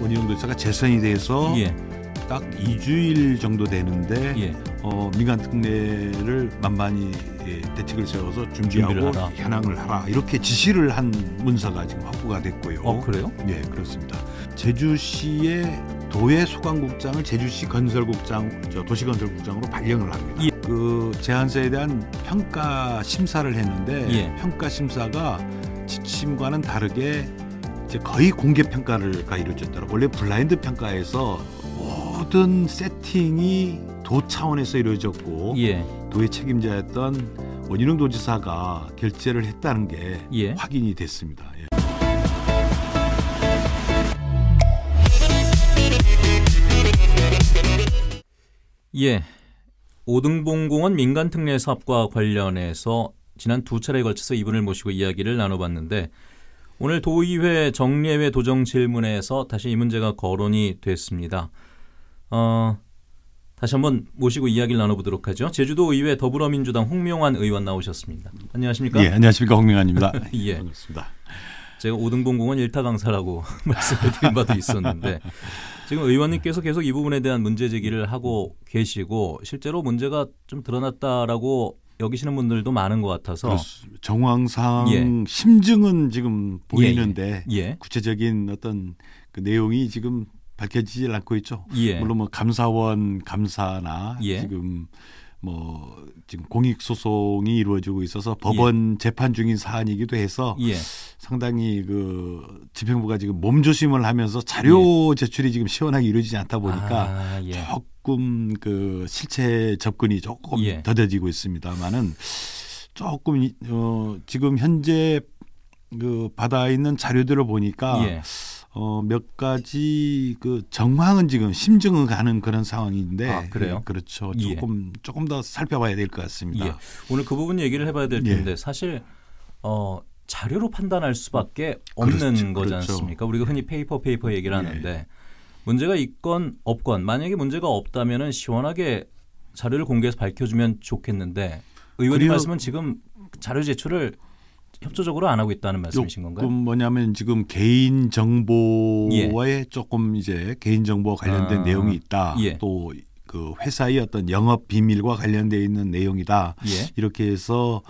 원희룡 도지사가 재선이 돼서 예. 딱 2주일 정도 되는데 예. 어, 민간 특례를 만만히 예, 대책을 세워서 준비하고 현황을 하라 이렇게 지시를 한 문서가 지금 확보가 됐고요. 어, 그래요? 예, 그렇습니다. 제주시의 도의 소관국장을 제주시 건설국장, 저 도시건설국장으로 발령을 합니다. 예. 그제안서에 대한 평가 심사를 했는데 예. 평가 심사가 지침과는 다르게 이제 거의 공개 평가를가 이루어졌더라고요. 원래 블라인드 평가에서 모든 세팅이 도 차원에서 이루어졌고 예. 도의 책임자였던 원희룡 도지사가 결재를 했다는 게 예. 확인이 됐습니다. 예. 예. 오등봉공원 민간특례 사업과 관련해서 지난 두 차례에 걸쳐서 이분을 모시고 이야기를 나눠봤는데 오늘 도의회 정례회 도정 질문에서 다시 이 문제가 거론이 됐습니다. 어, 다시 한번 모시고 이야기를 나눠보도록 하죠. 제주도 의회 더불어민주당 홍명환 의원 나오셨습니다. 안녕하십니까? 예, 안녕하십니까 홍명환입니다. 예, 반갑습니다. 제가 오등봉공원 일타 강사라고 말씀드린 을 바도 있었는데 지금 의원님께서 계속 이 부분에 대한 문제 제기를 하고 계시고 실제로 문제가 좀 드러났다라고 여기시는 분들도 많은 것 같아서 그렇습니다. 정황상 예. 심증은 지금 보이는데 예. 예. 예. 구체적인 어떤 그 내용이 지금 밝혀지질 않고 있죠. 예. 물론 뭐 감사원 감사나 지금 뭐 지금 공익 소송이 이루어지고 있어서 법원 예. 재판 중인 사안이기도 해서 예. 상당히 그 집행부가 지금 몸조심을 하면서 자료 예. 제출이 지금 시원하게 이루어지지 않다 보니까 아, 조금 그 실체 접근이 조금 예. 더뎌지고 있습니다만은 조금 어, 지금 현재 그 받아 있는 자료들을 보니까 예. 어, 몇 가지 그 정황은 지금 심증을 가는 그런 상황인데 아, 그래요? 네, 그렇죠. 예. 조금 예. 조금 더 살펴봐야 될 것 같습니다. 예. 오늘 그 부분 얘기를 해봐야 될 텐데 예. 사실 어, 자료로 판단할 수밖에 어, 없는 그렇죠. 거지 않습니까? 우리가 흔히 페이퍼 페이퍼 얘기를 하는데 문제가 있건 없건 만약에 문제가 없다면은 시원하게 자료를 공개해서 밝혀주면 좋겠는데 의원님 말씀은 지금 자료 제출을 협조적으로 안 하고 있다는 말씀이신 건가요? 그럼 뭐냐면 지금 개인 정보에 예. 조금 이제 개인 정보와 관련된 아, 내용이 있다. 예. 또그 회사의 어떤 영업 비밀과 관련돼 있는 내용이다. 예. 이렇게 해서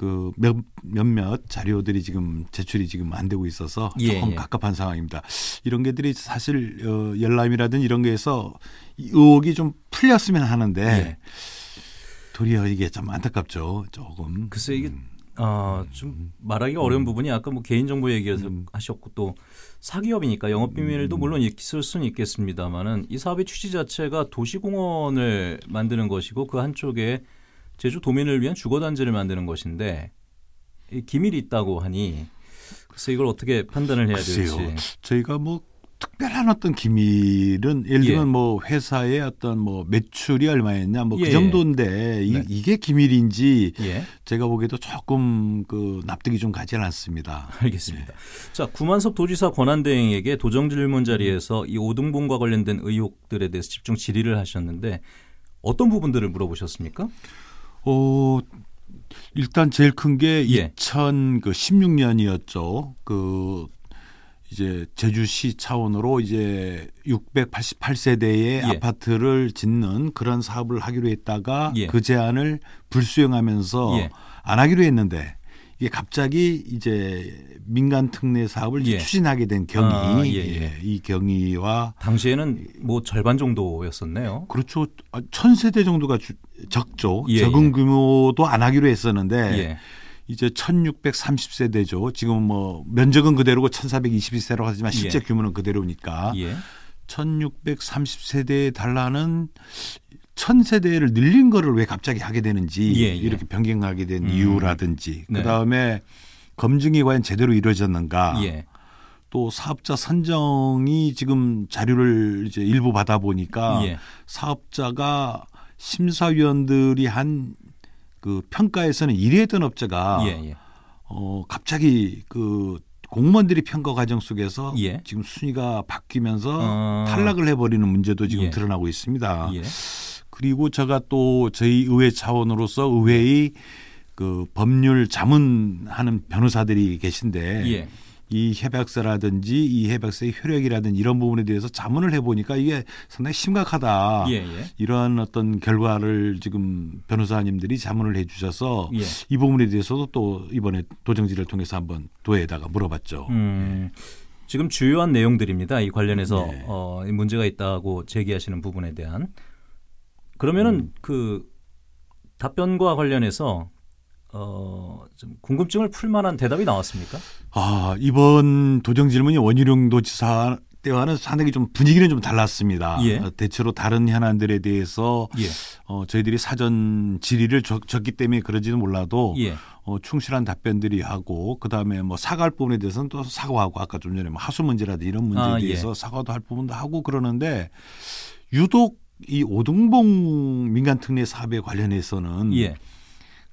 그 몇, 몇몇 자료들이 지금 제출이 지금 안 되고 있어서 예, 조금 예, 갑갑한 상황입니다. 이런 게들이 사실 어, 열람이라든 이런 게에서 의혹이 좀 풀렸으면 하는데 예. 도리어 이게 좀 안타깝죠. 조금. 글쎄 이게 음. 아, 좀 말하기 가 어려운 부분이 아까 뭐 개인정보 얘기해서 음. 하셨고 또 사기업이니까 영업비밀도 음. 물론 있을 수는 있겠습니다만은 이 사업의 취지 자체가 도시공원을 만드는 것이고 그 한쪽에 제주 도민을 위한 주거 단지를 만드는 것인데 이 기밀이 있다고 하니 그래서 이걸 어떻게 판단을 해야 글쎄요. 될지 저희가 뭐 특별한 어떤 기밀은 예를 들면 예. 뭐 회사의 어떤 뭐 매출이 얼마였냐 뭐그 예, 예. 정도인데 이, 네. 이게 기밀인지 예. 제가 보기에도 조금 그 납득이 좀 가지 않습니다 알겠습니다. 예. 자 구만섭 도지사 권한대행에게 도정질문 자리에서 이 오등봉과 관련된 의혹들에 대해서 집중 질의를 하셨는데 어떤 부분들을 물어보셨습니까? 어, 일단 제일 큰게 예. 2016년이었죠. 그, 그 이제 제주시 차원으로 이제 688세대의 예. 아파트를 짓는 그런 사업을 하기로 했다가 예. 그 제안을 불수용하면서 예. 안 하기로 했는데 이게 갑자기 이제 민간 특례 사업을 예. 추진하게 된 경위, 아, 예, 예, 예. 이 경위와 당시에는 뭐 절반 정도였었네요. 그렇죠. 아, 천 세대 정도가 주, 적죠. 예, 예. 적은 규모도 안 하기로 했었는데 이제 천육백삼십 세대죠 지금 뭐 면적은 그대로고 천1 4 2 2세로 하지만 실제 규모는 그대로니까 천 1630세대에 달라는 천세대를 늘린 거를 왜 갑자기 하게 되는지 예, 예. 이렇게 변경하게 된 음. 이유라든지 네. 그다음에 검증이 과연 제대로 이루어졌는가 예. 또 사업자 선정이 지금 자료를 이제 일부 받아 보니까 예. 사업자가 심사위원들이 한 그 평가에서는 1위 했던 업자가 예, 예. 어 갑자기 그 공무원들이 평가 과정 속에서 예. 지금 순위가 바뀌면서 어... 탈락을 해버리는 문제도 지금 예. 드러나고 있습니다. 예. 그리고 제가 또 저희 의회 차원으로서 의회의 그 법률 자문하는 변호사들이 계신데 예. 이 협약서라든지 이 협약서의 효력이라든지 이런 부분에 대해서 자문을 해보니까 이게 상당히 심각하다. 예, 예. 이러한 어떤 결과를 지금 변호사님들이 자문을 해주셔서 예. 이 부분에 대해서도 또 이번에 도정지를 통해서 한번 도에다가 물어봤죠. 음, 지금 주요한 내용들입니다. 이 관련해서 네. 어, 문제가 있다고 제기하시는 부분에 대한 그러면은 음. 그 답변과 관련해서 어, 좀 궁금증을 풀 만한 대답이 나왔습니까? 아, 이번 도정 질문이 원희룡 도지사 때와는 상당히 좀 분위기는 좀 달랐습니다. 예. 어, 대체로 다른 현안들에 대해서 예. 어, 저희들이 사전 질의를 적, 기 때문에 그런지는 몰라도 예. 어, 충실한 답변들이 하고 그다음에 뭐 사과할 부분에 대해서는 또 사과하고 아까 좀 전에 뭐 하수 문제라든지 이런 문제에 아, 예. 대해서 사과도 할 부분도 하고 그러는데 유독 이 오등봉 민간특례 사업에 관련해서는 예.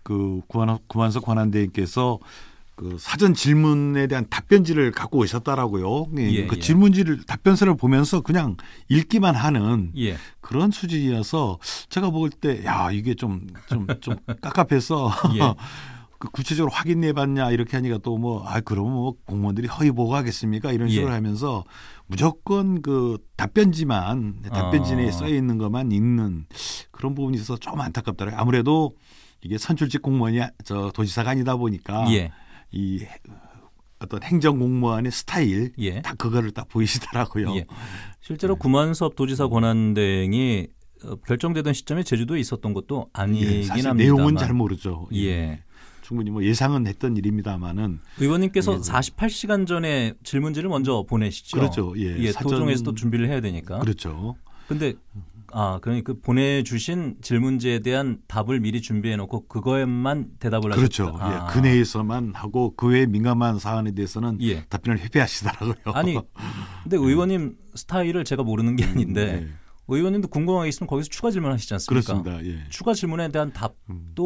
그 구한, 구한석 관한대인께서 그 사전 질문에 대한 답변지를 갖고 오셨다라고요. 예, 예, 그 예. 질문지를 답변서를 보면서 그냥 읽기만 하는 예. 그런 수준이어서 제가 볼 때야 이게 좀 좀좀 좀, 좀, 깝깝해서 예. 그 구체적으로 확인해 봤냐 이렇게 하니까 또 뭐 아 그러면 뭐 공무원들이 허위 보고하겠습니까 이런 예. 식으로 예. 하면서 무조건 그 답변지만 답변지에 아. 써 있는 것만 읽는 그런 부분이 있어서 좀 안타깝더라고요. 아무래도 이게 선출직 공무원이 저 도지사가 아니다 보니까 예. 이 어떤 행정 공무원의 스타일 예. 딱 그거를 딱 보이시더라고요. 예. 실제로 네. 구만섭 도지사 음. 권한 대행이 어, 결정되던 시점에 제주도에 있었던 것도 아니긴 예, 사실 합니다만. 내용은 잘 모르죠. 예. 예. 충분히 뭐 예상은 했던 일입니다만은 의원님께서 예, 48시간 예. 전에 질문지를 먼저 보내시죠. 그렇죠. 예, 예 사전... 도중에서 또 준비를 해야 되니까. 그렇죠. 근데 아, 그러니까 보내주신 질문지에 대한 답을 미리 준비해놓고 그거에만 대답을 하셨다. 그렇죠. 예, 아. 예, 그 내에서만 하고 그 외에 민감한 사안에 대해서는 예. 답변을 회피하시더라고요. 아니, 근데 예. 의원님 스타일을 제가 모르는 게 음, 아닌데 네. 뭐 의원님도 궁금한 게 있으면 거기서 추가 질문하시지 않습니까? 그렇습니다. 예. 추가 질문에 대한 답도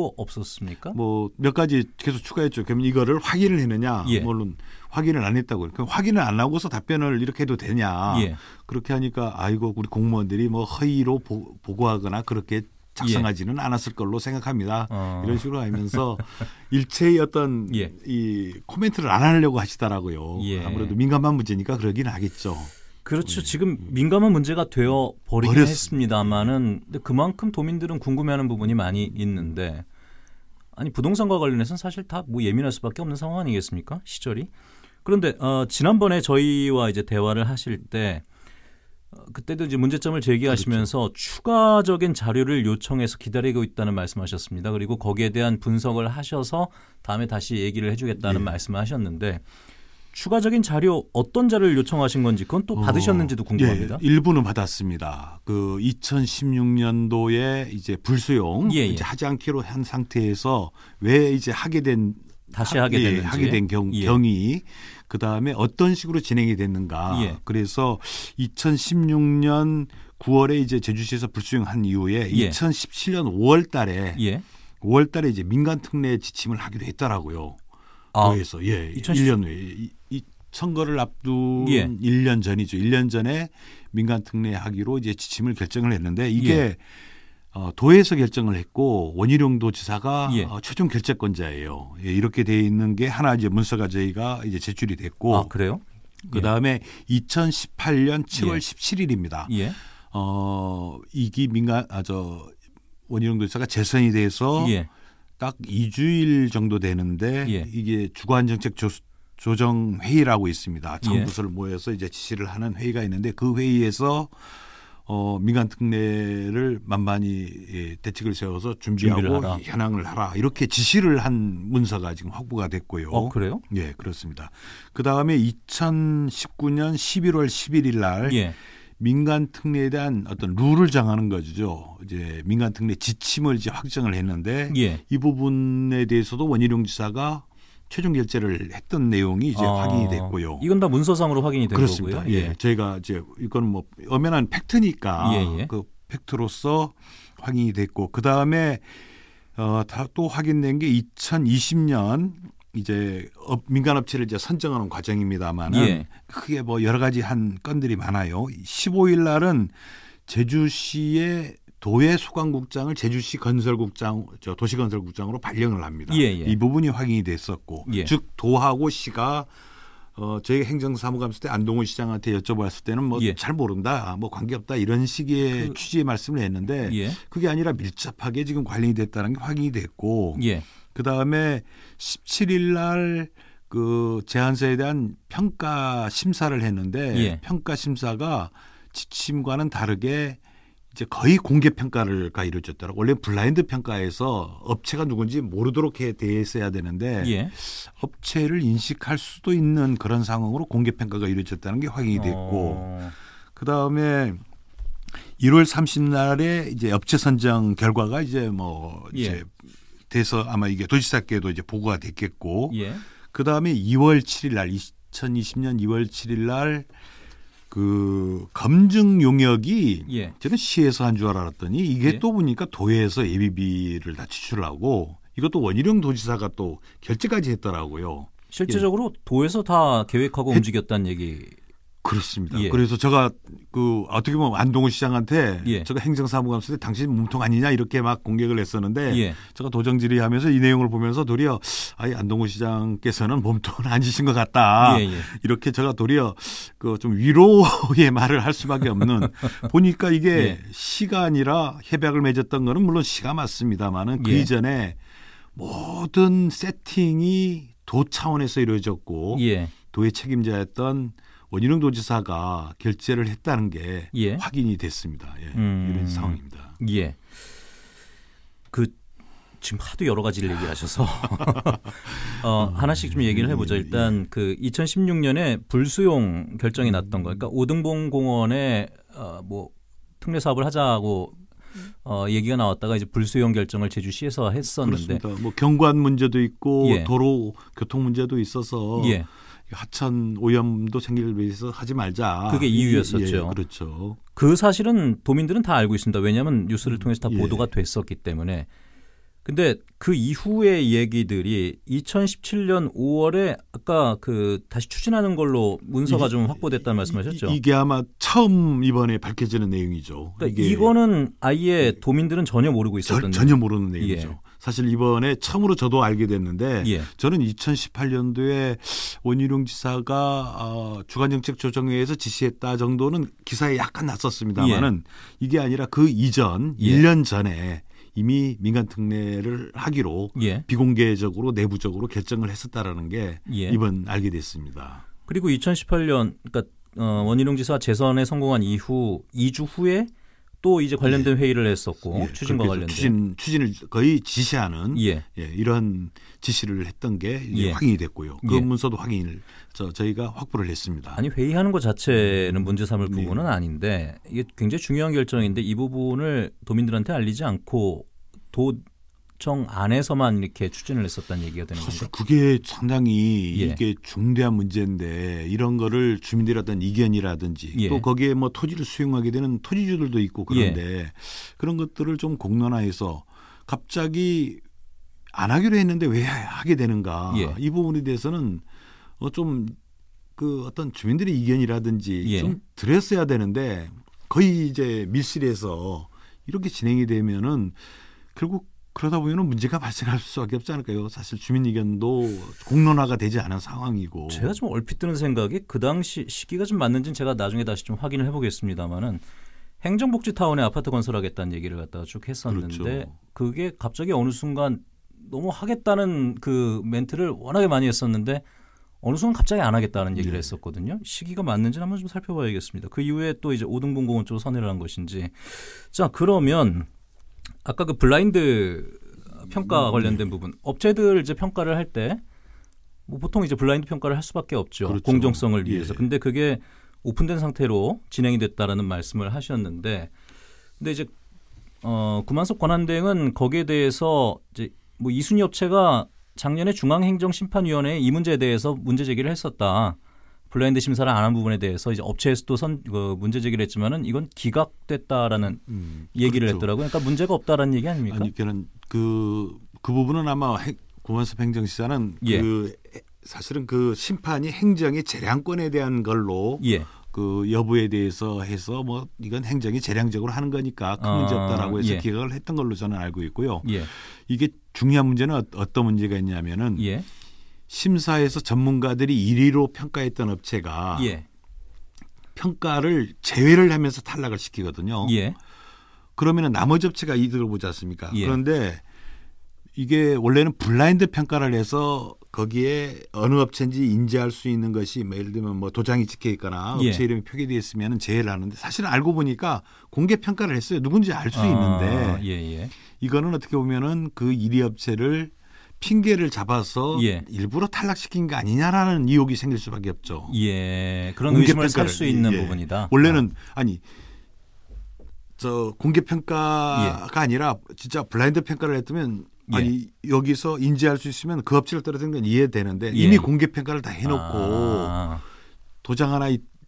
음. 없었습니까? 뭐 몇 가지 계속 추가했죠. 그럼 이거를 확인을 했느냐? 예. 뭐 물론 확인을 안 했다고. 그럼 확인을 안 하고서 답변을 이렇게 해도 되냐? 예. 그렇게 하니까 아이고 우리 공무원들이 뭐 허위로 보, 고하거나 그렇게 작성하지는 예. 않았을 걸로 생각합니다. 어. 이런 식으로 하면서 일체의 어떤 예. 이 코멘트를 안 하려고 하시더라고요. 예. 아무래도 민감한 문제니까 그러긴 하겠죠. 그렇죠. 음. 지금 민감한 문제가 되어 버리긴 버렸습니다. 했습니다만은 그만큼 도민들은 궁금해하는 부분이 많이 있는데 아니 부동산과 관련해서는 사실 다 뭐 예민할 수밖에 없는 상황 아니겠습니까? 시절이. 그런데 어, 지난번에 저희와 이제 대화를 하실 때 어, 그때도 이제 문제점을 제기하시면서 그렇죠. 추가적인 자료를 요청해서 기다리고 있다는 말씀하셨습니다. 그리고 거기에 대한 분석을 하셔서 다음에 다시 얘기를 해주겠다는 네. 말씀하셨는데 을 추가적인 자료 어떤 자료를 요청하신 건지 그건 또 어, 받으셨는지도 궁금합니다. 어, 예, 일부는 받았습니다. 그 2016년도에 이제 불수용 예, 예. 이제 하지 않기로 한 상태에서 왜 이제 하게 된 다시 하게 예, 하게 된 경, 예. 경위 그 다음에 어떤 식으로 진행이 됐는가. 예. 그래서 2016년 9월에 이제 제주시에서 불수용한 이후에 2017년 예. 5월달에 5월달에 이제 민간 특례 지침을 하기로 했더라고요. 아, 그래서 예, 2017... 1년 후에 선거를 앞둔 예. 1년 전이죠. 1년 전에 민간 특례하기로 이제 지침을 결정을 했는데 이게 예. 어, 도에서 결정을 했고 원희룡 도지사가 예. 어, 최종 결재권자예요. 예, 이렇게 돼 있는 게 하나 이제 문서가 저희가 이제 제출이 됐고 아, 그래요? 그 다음에 예. 2018년 7월 17일입니다. 어, 이기 민간 아 저 원희룡 도지사가 재선이 돼서 예. 딱 2주일 정도 되는데 예. 이게 주거안정책 조수, 조정 회의라고 있습니다. 참부서를 예. 모여서 이제 지시를 하는 회의가 있는데 그 회의에서 어, 민간 특례를 만만히 예, 대책을 세워서 준비하고 하라. 현황을 하라 이렇게 지시를 한 문서가 지금 확보가 됐고요. 어, 그래요? 예, 그렇습니다. 그 다음에 2019년 11월 11일 날 예. 민간 특례에 대한 어떤 룰을 정하는 거죠. 이제 민간 특례 지침을 이제 확정을 했는데 예. 이 부분에 대해서도 원희룡 지사가 최종 결제를 했던 내용이 이제 아, 확인이 됐고요. 이건 다 문서상으로 확인이 된 그렇습니다. 거고요. 예. 예. 저희가 이제 이건 뭐 엄연한 팩트니까 예, 예. 그 팩트로서 확인이 됐고 그다음에 어, 다 또 확인된 게 2020년 이제 업, 민간 업체를 이제 선정하는 과정입니다만은 예. 크게 뭐 여러 가지 한 건들이 많아요. 15일 날은 제주시의 도의 소관국장을 제주시 건설국장, 저 도시건설국장으로 발령을 합니다. 예, 예. 이 부분이 확인이 됐었고, 예. 즉 도하고 시가 어, 저희 행정사무감수 때 안동훈 시장한테 여쭤봤을 때는 뭐잘 예. 모른다, 뭐 관계없다 이런 식의 그, 취지의 말씀을 했는데 예. 그게 아니라 밀접하게 지금 관련이 됐다는 게 확인이 됐고 예. 그 다음에 17일 날그 제안서에 대한 평가 심사를 했는데 예. 평가 심사가 지침과는 다르게 이제 거의 공개 평가를가 이루어졌더라고. 원래 블라인드 평가에서 업체가 누군지 모르도록 해대했어야 되는데 예. 업체를 인식할 수도 있는 그런 상황으로 공개 평가가 이루어졌다는 게 확인이 됐고 어. 그 다음에 1월 30날에 이제 업체 선정 결과가 이제 뭐 이제 예. 돼서 아마 이게 도지사께도 이제 보고가 됐겠고 예. 그 다음에 2월 7일 날 2020년 2월 7일 날그 검증 용역이 예. 저는 시에서 한 줄 알았더니 이게 예. 또 보니까 도에서 예비비를 다 지출하고 이것도 원희룡 도지사가 또결제까지 했더라고요. 실제적으로 예. 도에서 다 계획하고 했, 움직였다는 얘기. 그렇습니다. 예. 그래서 제가 그 어떻게 보면 안동호 시장한테 예. 제가 행정사무관 쓸때 당신 몸통 아니냐 이렇게 막 공격을 했었는데 예. 제가 도정질의하면서 이 내용을 보면서 도리어 아이 안동호 시장께서는 몸통은 아니신 것 같다 예, 예. 이렇게 제가 도리어 그 좀 위로의 말을 할 수밖에 없는 보니까 이게 예. 시간이라 협약을 맺었던 거는 물론 시가 맞습니다만은 그 이전에 모든 세팅이 도 차원에서 이루어졌고 도의 책임자였던 원희룡 도지사가 결재를 했다는 게 예. 확인이 됐습니다. 예. 음. 이런 상황입니다. 예. 그 지금 하도 여러 가지를 얘기 하셔서 어, 하나씩 좀 얘기를 해보죠. 음, 예, 일단 예. 그 2016년에 불수용 결정이 났던 거니까 그러니까 오등봉 공원에 어, 뭐 특례 사업을 하자고 어, 얘기가 나왔다가 이제 불수용 결정을 제주시에서 했었는데 그렇습니다. 뭐 경관 문제도 있고 예. 도로 교통 문제도 있어서 예. 하천 오염도 생길 위해서 하지 말자. 그게 이유였었죠. 예, 그렇죠. 그 사실은 도민들은 다 알고 있습니다. 왜냐하면 뉴스를 음, 통해서 다 예. 보도가 됐었기 때문에 근데 그 이후의 얘기들이 2017년 5월에 아까 그 다시 추진하는 걸로 문서가 이, 좀 확보됐다는 말씀하셨죠? 이, 게 아마 처음 이번에 밝혀지는 내용이죠. 그러니까 이거는 아예 네. 도민들은 전혀 모르고 있었던 전, 혀 모르는 내용이죠. 예. 사실 이번에 처음으로 저도 알게 됐는데 예. 저는 2018년도에 원희룡 지사가 어, 주간정책 조정회에서 지시했다 정도는 기사에 약간 났었습니다만은 예. 이게 아니라 그 이전 예. 1년 전에 이미 민간 특례를 하기로 예. 비공개적으로 내부적으로 결정을 했었다라는 게 예. 이번 알게 됐습니다. 그리고 2018년 그러니까 어, 원희룡 지사 재선에 성공한 이후 2주 후에 또 이제 관련된 예. 회의를 했었고 예. 추진과 관련된 추진 추진을 거의 지시하는 예. 예. 이런 지시를 했던 게 예. 확인이 됐고요. 예. 그 문서도 확인을 저, 저희가 확보를 했습니다. 아니 회의하는 것 자체는 문제 삼을 예. 부분은 아닌데 이게 굉장히 중요한 결정인데 이 부분을 도민들한테 알리지 않고 도 구청 안에서만 이렇게 추진을 했었다는 얘기가 되는 거죠. 사실 건가요? 그게 상당히 예. 이게 중대한 문제인데 이런 거를 주민들이 어떤 이견이라든지 예. 또 거기에 뭐 토지를 수용하게 되는 토지주들도 있고 그런데 예. 그런 것들을 좀 공론화해서 갑자기 안 하기로 했는데 왜 하게 되는가 예. 이 부분에 대해서는 어, 좀그 어떤 주민들의 이견이라든지 예. 좀 들었어야 되는데 거의 이제 밀실에서 이렇게 진행이 되면은 결국 그러다 보면 문제가 발생할 수밖에 없지 않을까요? 사실 주민 의견도 공론화가 되지 않은 상황이고. 제가 좀 얼핏 드는 생각이 그 당시 시기가 좀 맞는지는 제가 나중에 다시 좀 확인을 해보겠습니다만은 행정복지타운에 아파트 건설하겠다는 얘기를 갖다가 쭉 했었는데 그렇죠. 그게 갑자기 어느 순간 너무 하겠다는 그 멘트를 워낙에 많이 했었는데 어느 순간 갑자기 안 하겠다는 얘기를 네. 했었거든요. 시기가 맞는지는 한번 좀 살펴봐야겠습니다. 그 이후에 또 이제 오등분공원 쪽으로 선회를 한 것인지. 자, 그러면 아까 그 블라인드 평가 음, 네. 관련된 네. 부분 업체들 이제 평가를 할 때 뭐 보통 이제 블라인드 평가를 할 수밖에 없죠 그렇죠. 공정성을 예, 위해서 예. 근데 그게 오픈된 상태로 진행이 됐다라는 말씀을 하셨는데 근데 이제 어 구만석 권한대행은 거기에 대해서 이제 뭐이순위 업체가 작년에 중앙행정심판위원회에 이 문제에 대해서 문제 제기를 했었다. 블라인드 심사를 안 한 부분에 대해서 이제 업체에서도 선 그 문제 제기를 했지만은 이건 기각됐다라는 음, 얘기를 그렇죠. 했더라고요. 그러니까 문제가 없다라는 얘기 아닙니까? 아니 그는 그그 부분은 아마 고만섭 행정시사는 예. 그 사실은 그 심판이 행정의 재량권에 대한 걸로 예. 그 여부에 대해서 해서 뭐 이건 행정이 재량적으로 하는 거니까 큰 문제 아, 없다라고 해서 예. 기각을 했던 걸로 저는 알고 있고요. 예. 이게 중요한 문제는 어떤 문제가 있냐면은 예. 심사에서 전문가들이 1위로 평가했던 업체가 예. 평가를 제외를 하면서 탈락을 시키거든요. 예. 그러면 나머지 업체가 이득을 보지 않습니까? 예. 그런데 이게 원래는 블라인드 평가를 해서 거기에 어느 업체인지 인지할 수 있는 것이 뭐 예를 들면 뭐 도장이 찍혀 있거나 예. 업체 이름이 표기되어 있으면 제외를 하는데 사실은 알고 보니까 공개 평가를 했어요. 누군지 알수 아, 있는데 예, 예. 이거는 어떻게 보면은 그 1위 업체를 핑계를 잡아서 예. 일부러 탈락시킨 거 아니냐라는 의혹이 생길 수밖에 없죠. 예, 그런 의심을 살수 있는 예. 부분이다. 원래는 아. 니저 공개 평가가 예. 아니라 진짜 블라인드 평가를 했으면 예. 아니 여기서 인지할 수 있으면 그 업체를 떨어뜨린 건 이해되는데 예. 이미 공개 평가를 다 해놓고 아. 도장 하나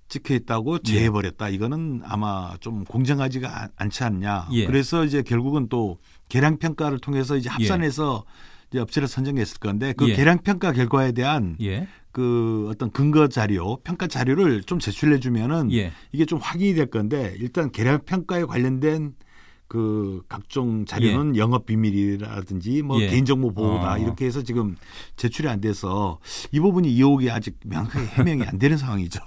찍혀 있다고 예. 제해버렸다. 이거는 아마 좀 공정하지가 않지 않냐. 그래서 이제 결국은 또 계량 평가를 통해서 이제 합산해서. 업체를 선정했을 건데 그 예. 계량 평가 결과에 대한 예. 그 어떤 근거 자료, 평가 자료를 좀 제출해 주면은 예. 이게 좀 확인이 될 건데 일단 계량 평가에 관련된 그 각종 자료는 예. 영업 비밀이라든지 뭐 예. 개인정보 보호다 어. 이렇게 해서 지금 제출이 안 돼서 이 부분이 의혹이 아직 명확하게 해명이 안 되는 상황이죠.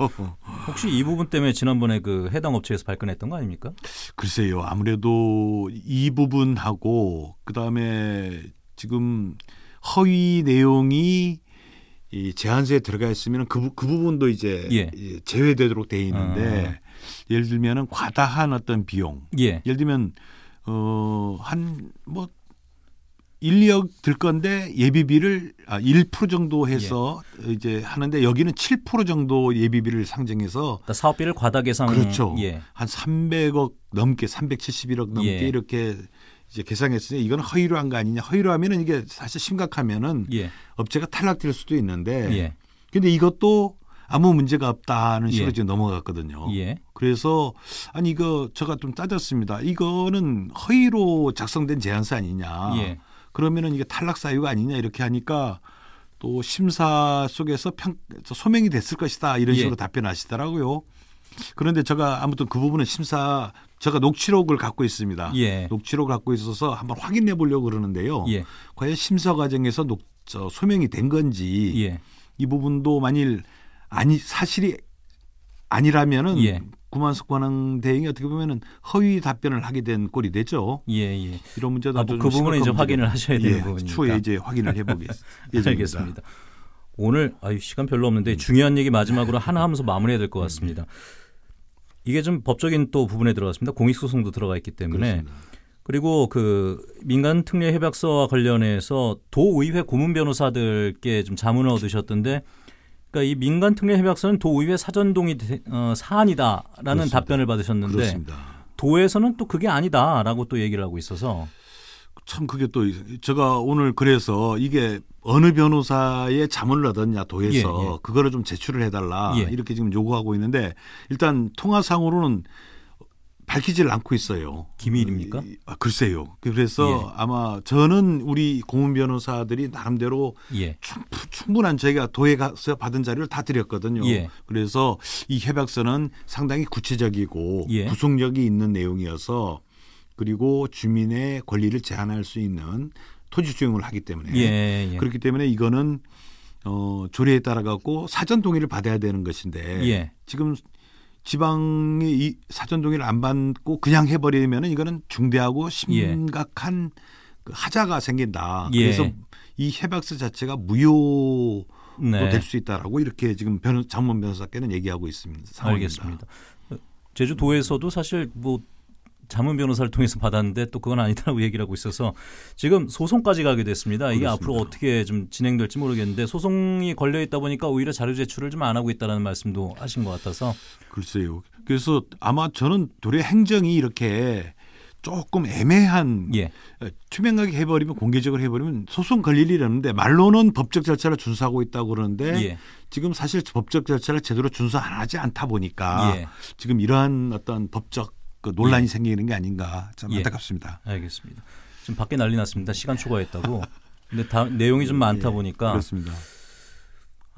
혹시 이 부분 때문에 지난번에 그 해당 업체에서 발끈했던 거 아닙니까? 글쎄요. 아무래도 이 부분하고 그다음에 지금 허위 내용이 이 제한서에 들어가 있으면 그, 그 부분도 이제 예. 제외되도록 돼 있는데 어. 예를 들면은 과다한 어떤 비용. 예. 를 들면 어 한뭐 1, 2억 들 건데 예비비를 아, 1%프로 정도 해서 예. 이제 하는데 여기는 7%프로 정도 예비비를 상정해서 그러니까 사업비를 과다 계산 그렇죠. 예. 한 300억 넘게 371억 넘게 예. 이렇게 이제 계산했으니 이건 허위로 한 거 아니냐. 허위로 하면은 이게 사실 심각하면은 예. 업체가 탈락될 수도 있는데 예. 근데 이것도 아무 문제가 없다는 식으로 예. 이제 넘어갔거든요. 예. 그래서 아니 이거 제가 좀 따졌습니다. 이거는 허위로 작성된 제안서 아니냐. 예. 그러면은 이게 탈락 사유가 아니냐 이렇게 하니까 또 심사 속에서 평, 소명이 됐을 것이다 이런 예. 식으로 답변하시더라고요. 그런데 제가 아무튼 그 부분은 심사 제가 녹취록을 갖고 있습니다. 예. 녹취록을 갖고 있어서 한번 확인해 보려고 그러는데요. 예. 과연 심사 과정에서 녹, 저, 소명이 된 건지 예. 이 부분도 만일 아니 사실이 아니라면은 예. 구만석 관항 대행이 어떻게 보면은 허위 답변을 하게 된 꼴이 되죠. 예, 예. 이런 문제도 아, 뭐그 부분은 이제 확인을 하셔야 되는 예, 부분이니까 추후에 이제 확인을 해보겠습니다. 알겠습니다. 오늘 아유 시간 별로 없는데 중요한 얘기 마지막으로 하나 하면서 마무리해야 될 것 같습니다. 음. 이게 좀 법적인 또 부분에 들어갔습니다. 공익소송도 들어가 있기 때문에 그렇습니다. 그리고 그 민간 특례 협약서와 관련해서 도의회 고문 변호사들께 좀 자문을 얻으셨던데 그러니까 이 민간 특례 협약서는 도의회 사전 동의 어, 사안이다라는 그렇습니다. 답변을 받으셨는데 그렇습니다. 도에서는 또 그게 아니다라고 또 얘기를 하고 있어서 참 그게 또 제가 오늘 그래서 이게 어느 변호사의 자문을 얻었냐 도에서 예, 예. 그거를 좀 제출을 해달라 예. 이렇게 지금 요구하고 있는데 일단 통화상으로는 밝히질 않고 있어요. 기밀입니까? 아, 글쎄요. 그래서 예. 아마 저는 우리 고문 변호사들이 나름대로 예. 충분한 저희가 도에 가서 받은 자료를 다 드렸거든요. 예. 그래서 이 협약서는 상당히 구체적이고 구속력이 있는 내용이어서 그리고 주민의 권리를 제한할 수 있는 토지 수용을 하기 때문에 예, 예. 그렇기 때문에 이거는 어, 조례에 따라 갖고 사전 동의를 받아야 되는 것인데 예. 지금 지방이 이 사전 동의를 안 받고 그냥 해버리면 이거는 중대하고 예. 심각한 그 하자가 생긴다. 예. 그래서 이 해박스 자체가 무효 네. 될수 있다라고 이렇게 지금 변호, 장문 변호사께는 얘기하고 있습니다. 상황입니다. 알겠습니다. 제주도에서도 사실 뭐 자문 변호사를 통해서 받았는데 또 그건 아니다라고 얘기를 하고 있어서 지금 소송까지 가게 됐습니다. 이게 그렇습니다. 앞으로 어떻게 좀 진행될지 모르겠는데 소송이 걸려 있다 보니까 오히려 자료 제출을 좀 안 하고 있다라는 말씀도 하신 것 같아서 글쎄요. 그래서 아마 저는 도리 행정이 이렇게 조금 애매한 예. 투명하게 해버리면 공개적으로 해버리면 소송 걸릴 일이 없는데 말로는 법적 절차를 준수하고 있다고 그러는데 예. 지금 사실 법적 절차를 제대로 준수 안 하지 않다 보니까 예. 지금 이러한 어떤 법적 그 논란이 예. 생기는 게 아닌가 참 예. 안타깝습니다. 알겠습니다. 지금 밖에 난리 났습니다. 시간 초과했다고. 근데 다, 내용이 좀 예, 예. 많다 보니까 그렇습니다.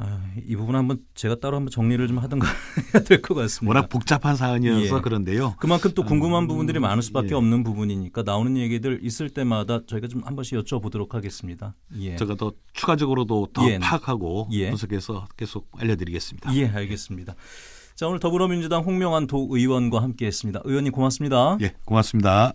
아, 이 부분 한번 제가 따로 한번 정리를 좀 하든가 해야 될것 같습니다. 워낙 복잡한 사안이어서 예. 그런데요. 그만큼 또 궁금한 음, 부분들이 많을 수밖에 예. 없는 부분이니까 나오는 얘기들 있을 때마다 저희가 좀한 번씩 여쭤보도록 하겠습니다. 예. 제가 더 추가적으로도 더 예. 파악하고 분석해서 계속 알려드리겠습니다. 예, 알겠습니다. 자, 오늘 더불어민주당 홍명환 도의원과 함께했습니다. 의원님 고맙습니다. 예, 고맙습니다.